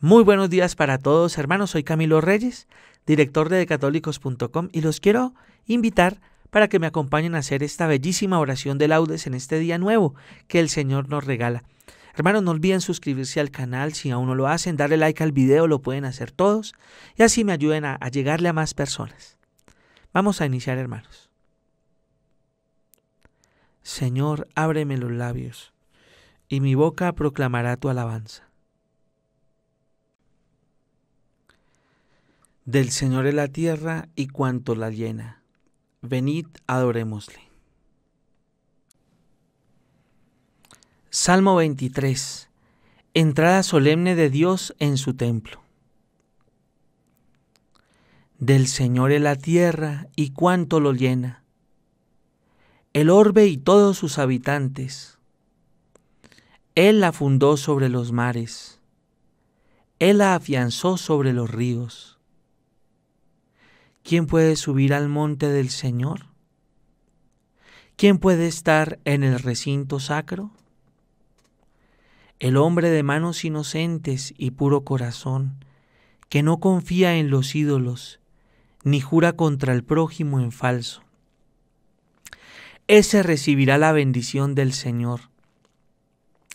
Muy buenos días para todos, hermanos. Soy Camilo Reyes, director de decatólicos.com y los quiero invitar para que me acompañen a hacer esta bellísima oración de laudes en este día nuevo que el Señor nos regala. Hermanos, no olviden suscribirse al canal si aún no lo hacen, darle like al video, lo pueden hacer todos y así me ayuden a, a llegarle a más personas. Vamos a iniciar, hermanos. Señor, ábreme los labios y mi boca proclamará tu alabanza. Del Señor es la tierra y cuanto la llena. Venid, adorémosle. Salmo 23. Entrada solemne de Dios en su templo. Del Señor es la tierra y cuanto lo llena. El orbe y todos sus habitantes. Él la fundó sobre los mares. Él la afianzó sobre los ríos. ¿Quién puede subir al monte del Señor? ¿Quién puede estar en el recinto sacro? El hombre de manos inocentes y puro corazón, que no confía en los ídolos, ni jura contra el prójimo en falso. Ese recibirá la bendición del Señor.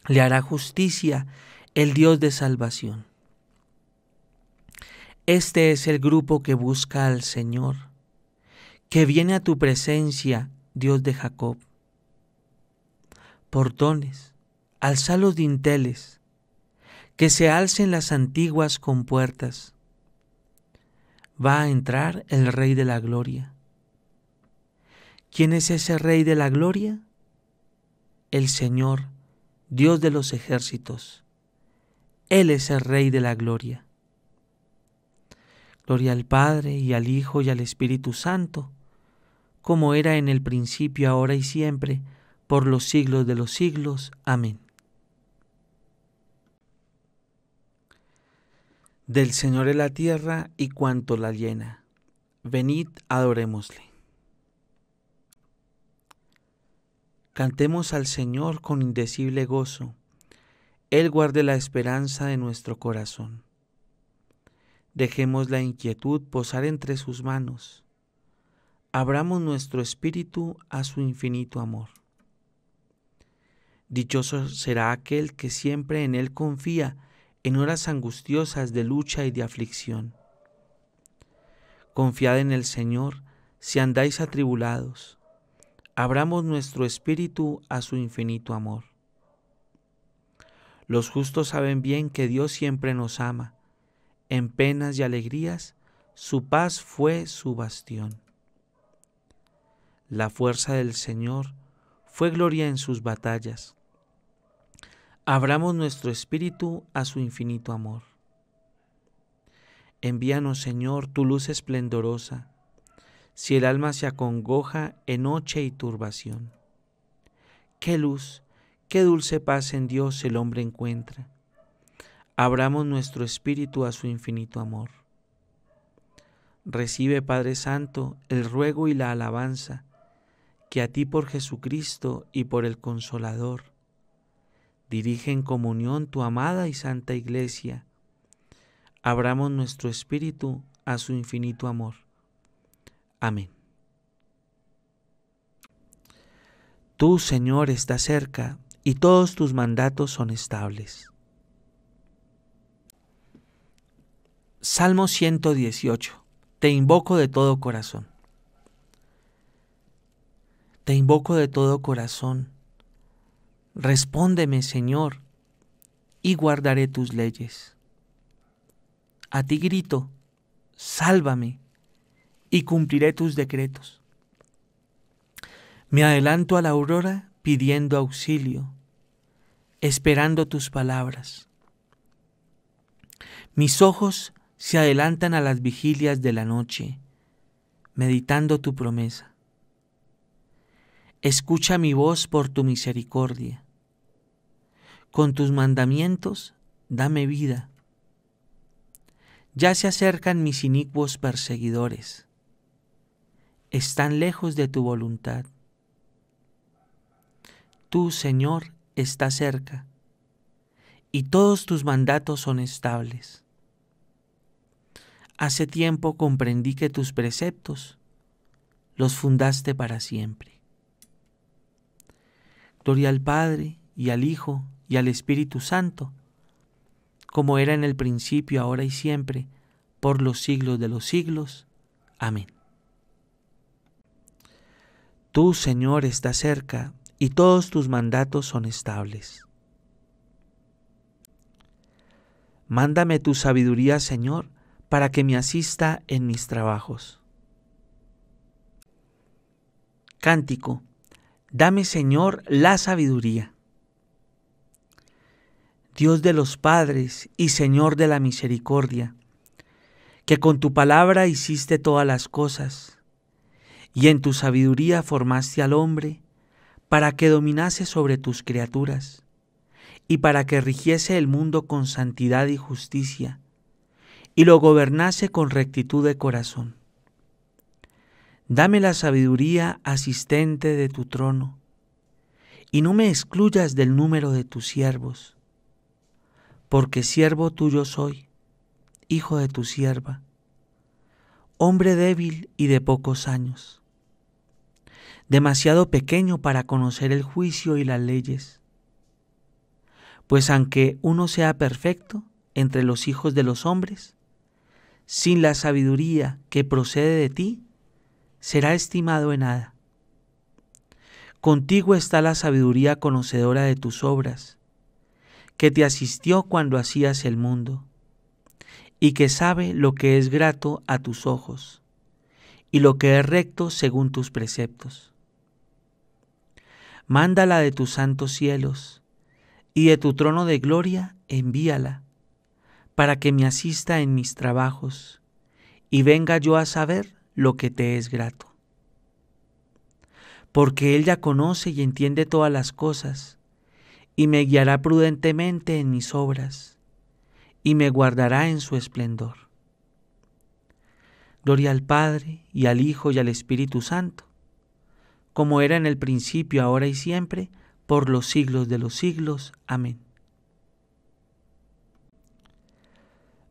Le hará justicia el Dios de salvación. Este es el grupo que busca al Señor, que viene a tu presencia, Dios de Jacob. Portones, alza los dinteles, que se alcen las antiguas compuertas. Va a entrar el Rey de la Gloria. ¿Quién es ese Rey de la Gloria? El Señor, Dios de los ejércitos. Él es el Rey de la Gloria. Gloria al Padre y al Hijo y al Espíritu Santo, como era en el principio, ahora y siempre, por los siglos de los siglos. Amén. Del Señor es la tierra y cuanto la llena. Venid, adorémosle. Cantemos al Señor con indecible gozo. Él guarde la esperanza de nuestro corazón. Dejemos la inquietud posar entre sus manos. Abramos nuestro espíritu a su infinito amor. Dichoso será aquel que siempre en Él confía en horas angustiosas de lucha y de aflicción. Confiad en el Señor si andáis atribulados. Abramos nuestro espíritu a su infinito amor. Los justos saben bien que Dios siempre nos ama en penas y alegrías, su paz fue su bastión. La fuerza del Señor fue gloria en sus batallas. Abramos nuestro espíritu a su infinito amor. Envíanos, Señor, tu luz esplendorosa, si el alma se acongoja en noche y turbación. Qué luz, qué dulce paz en Dios el hombre encuentra abramos nuestro espíritu a su infinito amor. Recibe, Padre Santo, el ruego y la alabanza que a ti por Jesucristo y por el Consolador dirige en comunión tu amada y santa Iglesia. Abramos nuestro espíritu a su infinito amor. Amén. Tú, Señor, estás cerca y todos tus mandatos son estables. Salmo 118. Te invoco de todo corazón. Te invoco de todo corazón. Respóndeme, Señor, y guardaré tus leyes. A ti grito, sálvame, y cumpliré tus decretos. Me adelanto a la aurora pidiendo auxilio, esperando tus palabras. Mis ojos se adelantan a las vigilias de la noche, meditando tu promesa. Escucha mi voz por tu misericordia. Con tus mandamientos, dame vida. Ya se acercan mis inicuos perseguidores. Están lejos de tu voluntad. Tú, Señor, estás cerca, y todos tus mandatos son estables. Hace tiempo comprendí que tus preceptos los fundaste para siempre. Gloria al Padre y al Hijo y al Espíritu Santo, como era en el principio, ahora y siempre, por los siglos de los siglos. Amén. Tú, Señor, estás cerca, y todos tus mandatos son estables. Mándame tu sabiduría, Señor, para que me asista en mis trabajos. Cántico. Dame, Señor, la sabiduría. Dios de los padres y Señor de la misericordia, que con tu palabra hiciste todas las cosas, y en tu sabiduría formaste al hombre para que dominase sobre tus criaturas, y para que rigiese el mundo con santidad y justicia, y lo gobernase con rectitud de corazón. Dame la sabiduría asistente de tu trono, y no me excluyas del número de tus siervos, porque siervo tuyo soy, hijo de tu sierva, hombre débil y de pocos años, demasiado pequeño para conocer el juicio y las leyes, pues aunque uno sea perfecto entre los hijos de los hombres, sin la sabiduría que procede de ti, será estimado en nada. Contigo está la sabiduría conocedora de tus obras, que te asistió cuando hacías el mundo, y que sabe lo que es grato a tus ojos, y lo que es recto según tus preceptos. Mándala de tus santos cielos, y de tu trono de gloria envíala para que me asista en mis trabajos y venga yo a saber lo que te es grato. Porque Él ya conoce y entiende todas las cosas, y me guiará prudentemente en mis obras, y me guardará en su esplendor. Gloria al Padre, y al Hijo, y al Espíritu Santo, como era en el principio, ahora y siempre, por los siglos de los siglos. Amén.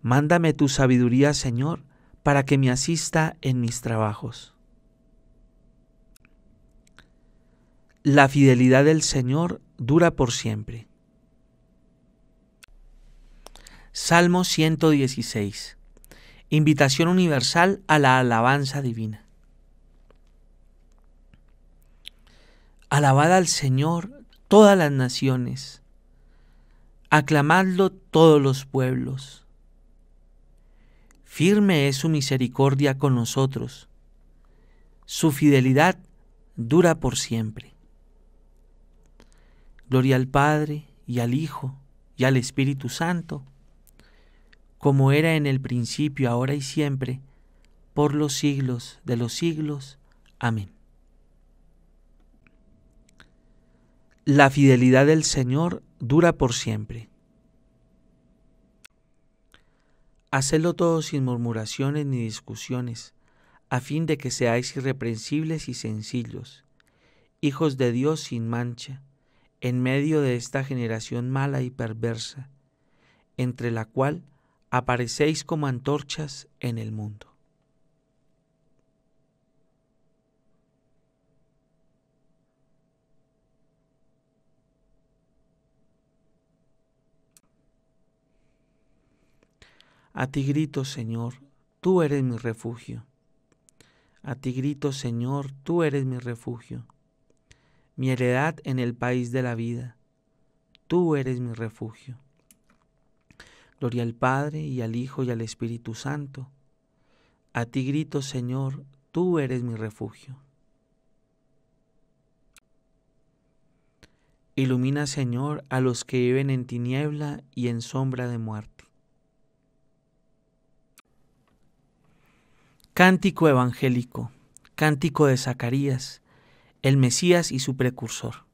Mándame tu sabiduría, Señor, para que me asista en mis trabajos. La fidelidad del Señor dura por siempre. Salmo 116. Invitación universal a la alabanza divina. Alabad al Señor todas las naciones, aclamadlo todos los pueblos Firme es su misericordia con nosotros. Su fidelidad dura por siempre. Gloria al Padre y al Hijo y al Espíritu Santo, como era en el principio, ahora y siempre, por los siglos de los siglos. Amén. La fidelidad del Señor dura por siempre. Hacedlo todo sin murmuraciones ni discusiones, a fin de que seáis irreprensibles y sencillos, hijos de Dios sin mancha, en medio de esta generación mala y perversa, entre la cual aparecéis como antorchas en el mundo. A ti grito, Señor, tú eres mi refugio. A ti grito, Señor, tú eres mi refugio. Mi heredad en el país de la vida. Tú eres mi refugio. Gloria al Padre y al Hijo y al Espíritu Santo. A ti grito, Señor, tú eres mi refugio. Ilumina, Señor, a los que viven en tiniebla y en sombra de muerte Cántico evangélico, cántico de Zacarías, el Mesías y su precursor.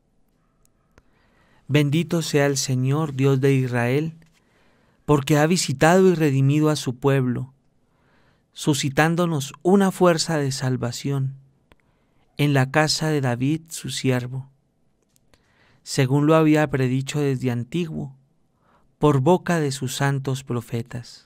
Bendito sea el Señor, Dios de Israel, porque ha visitado y redimido a su pueblo, suscitándonos una fuerza de salvación en la casa de David, su siervo, según lo había predicho desde antiguo, por boca de sus santos profetas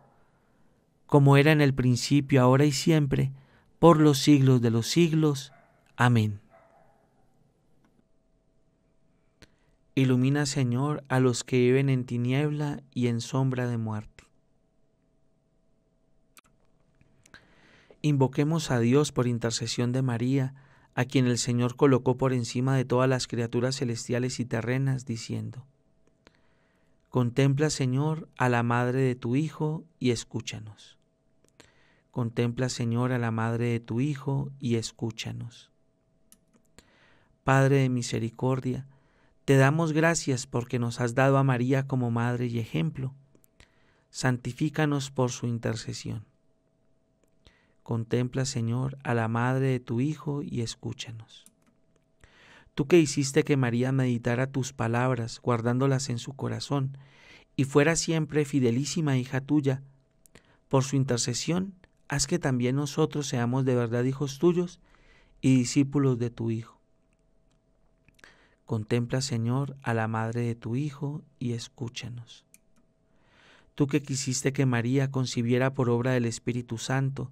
como era en el principio, ahora y siempre, por los siglos de los siglos. Amén. Ilumina, Señor, a los que viven en tiniebla y en sombra de muerte. Invoquemos a Dios por intercesión de María, a quien el Señor colocó por encima de todas las criaturas celestiales y terrenas, diciendo, Contempla, Señor, a la madre de tu Hijo y escúchanos. Contempla, Señor, a la madre de tu Hijo y escúchanos. Padre de misericordia, te damos gracias porque nos has dado a María como madre y ejemplo. Santifícanos por su intercesión. Contempla, Señor, a la madre de tu Hijo y escúchanos. Tú que hiciste que María meditara tus palabras, guardándolas en su corazón, y fuera siempre fidelísima hija tuya, por su intercesión, haz que también nosotros seamos de verdad hijos tuyos y discípulos de tu Hijo. Contempla, Señor, a la madre de tu Hijo y escúchenos. Tú que quisiste que María concibiera por obra del Espíritu Santo,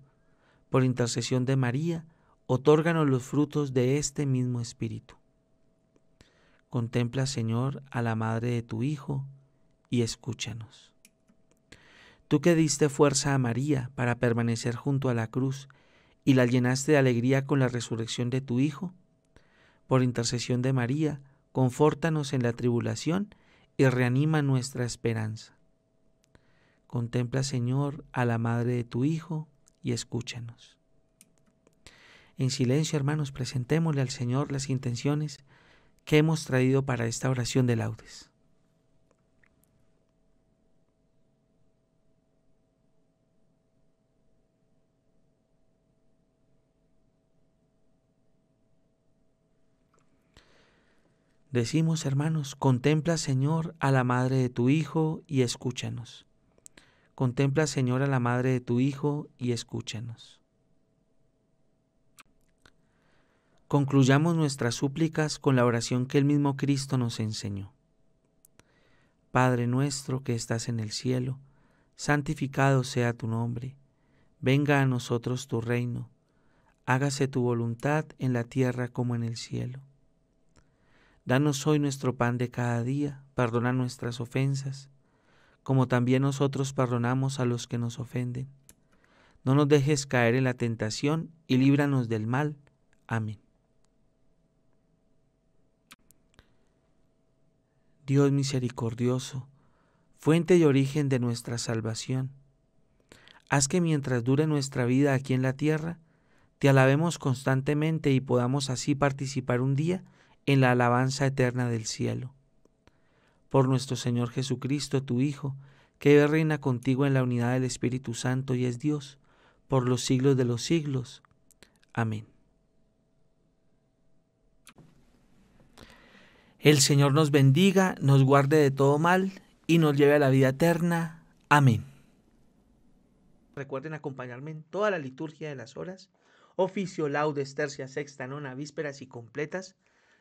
por intercesión de María, otórganos los frutos de este mismo Espíritu. Contempla, Señor, a la madre de tu Hijo y escúchanos. Tú que diste fuerza a María para permanecer junto a la cruz y la llenaste de alegría con la resurrección de tu Hijo, por intercesión de María, confórtanos en la tribulación y reanima nuestra esperanza. Contempla, Señor, a la Madre de tu Hijo y escúchanos. En silencio, hermanos, presentémosle al Señor las intenciones que hemos traído para esta oración de laudes. Decimos, hermanos, contempla, Señor, a la madre de tu Hijo y escúchanos. Contempla, Señor, a la madre de tu Hijo y escúchanos. Concluyamos nuestras súplicas con la oración que el mismo Cristo nos enseñó. Padre nuestro que estás en el cielo, santificado sea tu nombre, venga a nosotros tu reino, hágase tu voluntad en la tierra como en el cielo. Danos hoy nuestro pan de cada día, perdona nuestras ofensas, como también nosotros perdonamos a los que nos ofenden. No nos dejes caer en la tentación y líbranos del mal. Amén. Dios misericordioso, fuente y origen de nuestra salvación, haz que mientras dure nuestra vida aquí en la tierra, te alabemos constantemente y podamos así participar un día en la alabanza eterna del cielo. Por nuestro Señor Jesucristo, tu Hijo, que reina contigo en la unidad del Espíritu Santo y es Dios, por los siglos de los siglos. Amén. El Señor nos bendiga, nos guarde de todo mal y nos lleve a la vida eterna. Amén. Recuerden acompañarme en toda la liturgia de las horas, oficio, laudes, tercia sexta, nona, vísperas y completas